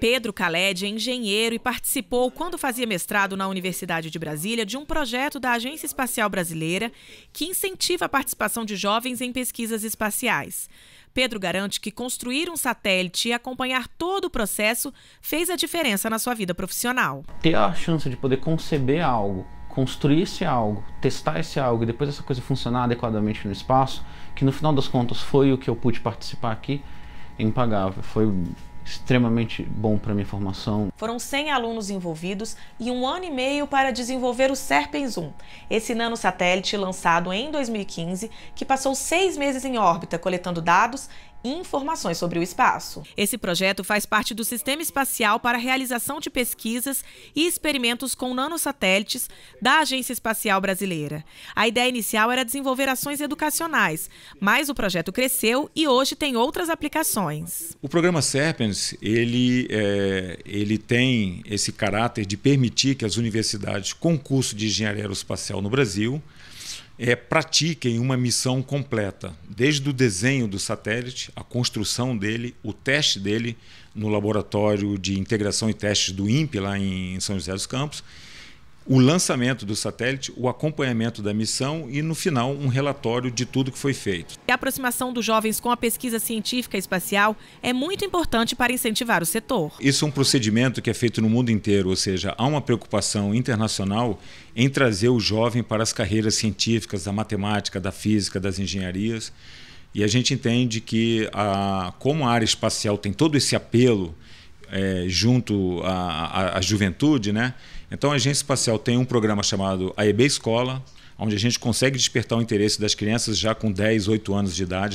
Pedro Caled é engenheiro e participou, quando fazia mestrado na Universidade de Brasília, de um projeto da Agência Espacial Brasileira que incentiva a participação de jovens em pesquisas espaciais. Pedro garante que construir um satélite e acompanhar todo o processo fez a diferença na sua vida profissional. Ter a chance de poder conceber algo, construir esse algo, testar esse algo e depois essa coisa funcionar adequadamente no espaço, que no final das contas foi o que eu pude participar aqui, é impagável. Foi extremamente bom para minha formação. Foram 100 alunos envolvidos e um ano e meio para desenvolver o Serpens 1, esse nanosatélite lançado em 2015, que passou seis meses em órbita coletando dados informações sobre o espaço. Esse projeto faz parte do Sistema Espacial para a realização de pesquisas e experimentos com nanosatélites da Agência Espacial Brasileira. A ideia inicial era desenvolver ações educacionais, mas o projeto cresceu e hoje tem outras aplicações. O programa Serpens, ele, é, ele tem esse caráter de permitir que as universidades com curso de engenharia aeroespacial no Brasil é, pratiquem uma missão completa, desde o desenho do satélite, a construção dele, o teste dele no laboratório de integração e testes do INPE lá em São José dos Campos o lançamento do satélite, o acompanhamento da missão e, no final, um relatório de tudo que foi feito. A aproximação dos jovens com a pesquisa científica espacial é muito importante para incentivar o setor. Isso é um procedimento que é feito no mundo inteiro, ou seja, há uma preocupação internacional em trazer o jovem para as carreiras científicas da matemática, da física, das engenharias. E a gente entende que, a, como a área espacial tem todo esse apelo é, junto à, à, à juventude. Né? Então a agência espacial tem um programa chamado AEB Escola, onde a gente consegue despertar o interesse das crianças já com 10, 8 anos de idade.